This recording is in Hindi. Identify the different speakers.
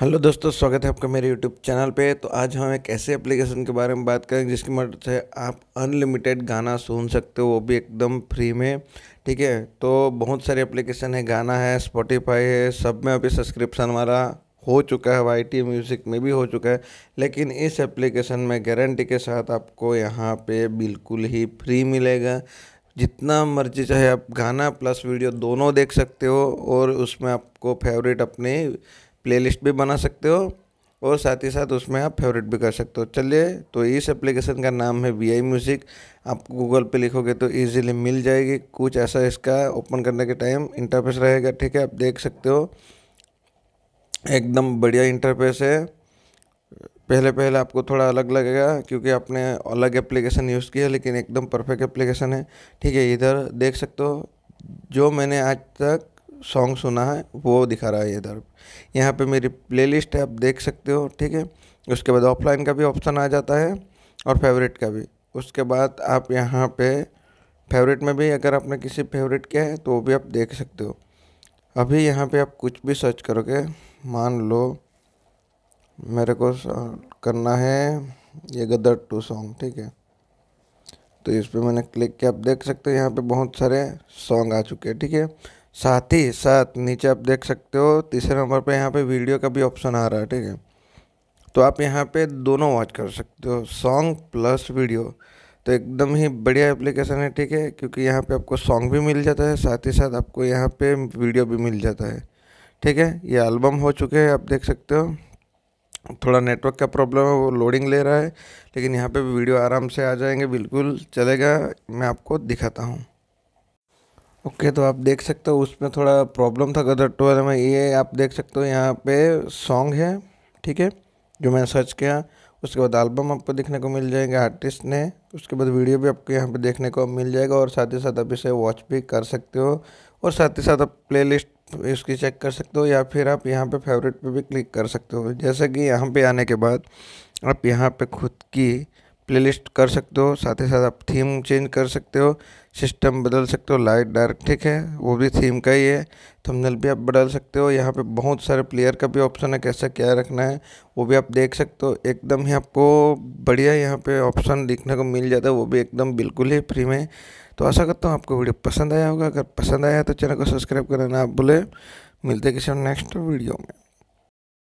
Speaker 1: हेलो दोस्तों स्वागत है आपका मेरे यूट्यूब चैनल पे तो आज हम एक ऐसे एप्लीकेशन के बारे में बात करेंगे जिसकी मदद से आप अनलिमिटेड गाना सुन सकते हो वो भी एकदम फ्री में ठीक है तो बहुत सारे एप्लीकेशन है गाना है स्पॉटिफाई है सब में अभी सब्सक्रिप्शन वाला हो चुका है वाई टी म्यूज़िक में भी हो चुका है लेकिन इस एप्लीकेशन में गारंटी के साथ आपको यहाँ पर बिल्कुल ही फ्री मिलेगा जितना मर्जी चाहे आप गाना प्लस वीडियो दोनों देख सकते हो और उसमें आपको फेवरेट अपने प्लेलिस्ट भी बना सकते हो और साथ ही साथ उसमें आप फेवरेट भी कर सकते हो चलिए तो इस एप्लीकेशन का नाम है वी आई म्यूज़िक आप गूगल पे लिखोगे तो ईजिली मिल जाएगी कुछ ऐसा इसका ओपन करने के टाइम इंटरफेस रहेगा ठीक है आप देख सकते हो एकदम बढ़िया इंटरफेस है पहले पहले आपको थोड़ा अलग लगेगा क्योंकि आपने अलग एप्लीकेशन यूज़ किया लेकिन एकदम परफेक्ट एप्लीकेशन है ठीक है इधर देख सकते हो जो मैंने आज तक सॉन्ग सुना है वो दिखा रहा है इधर यहाँ पे मेरी प्लेलिस्ट है आप देख सकते हो ठीक है उसके बाद ऑफलाइन का भी ऑप्शन आ जाता है और फेवरेट का भी उसके बाद आप यहाँ पे फेवरेट में भी अगर आपने किसी फेवरेट किया है तो वो भी आप देख सकते हो अभी यहाँ पे आप कुछ भी सर्च करोगे मान लो मेरे को करना है ये गदर टू सॉन्ग ठीक है तो इस पर मैंने क्लिक किया आप देख सकते हो यहाँ पर बहुत सारे सॉन्ग आ चुके हैं ठीक है थीके? साथ ही साथ नीचे आप देख सकते हो तीसरे नंबर पे यहाँ पे वीडियो का भी ऑप्शन आ रहा है ठीक है तो आप यहाँ पे दोनों वॉच कर सकते हो सॉन्ग प्लस वीडियो तो एकदम ही बढ़िया एप्लीकेशन है ठीक है क्योंकि यहाँ पे आपको सॉन्ग भी मिल जाता है साथ ही साथ आपको यहाँ पे वीडियो भी मिल जाता है ठीक है ये एल्बम हो चुके हैं आप देख सकते हो थोड़ा नेटवर्क का प्रॉब्लम है वो लोडिंग ले रहा है लेकिन यहाँ पे वीडियो आराम से आ जाएंगे बिल्कुल चलेगा मैं आपको दिखाता हूँ ओके okay, तो आप देख सकते हो उसमें थोड़ा प्रॉब्लम था गदर वाले में ये आप देख सकते हो यहाँ पे सॉन्ग है ठीक है जो मैंने सर्च किया उसके बाद एल्बम आपको देखने को मिल जाएंगे आर्टिस्ट ने उसके बाद वीडियो भी आपको यहाँ पे देखने को मिल जाएगा और साथ ही साथ आप इसे वॉच भी कर सकते हो और साथ ही साथ आप प्ले इसकी चेक कर सकते हो या फिर आप यहाँ पर फेवरेट पर भी क्लिक कर सकते हो जैसे कि यहाँ पर आने के बाद आप यहाँ पर खुद की प्लेलिस्ट कर सकते हो साथ ही साथ आप थीम चेंज कर सकते हो सिस्टम बदल सकते हो लाइट डार्क ठीक है वो भी थीम का ही है थंबनेल भी आप बदल सकते हो यहाँ पे बहुत सारे प्लेयर का भी ऑप्शन है कैसा क्या रखना है वो भी आप देख सकते हो एकदम ही आपको बढ़िया यहाँ पे ऑप्शन देखने को मिल जाता है वो भी एकदम बिल्कुल ही फ्री में तो आशा करता हूँ आपको वीडियो पसंद आया होगा अगर पसंद आया तो चैनल को सब्सक्राइब करना ना बोले मिलते किसी नेक्स्ट वीडियो में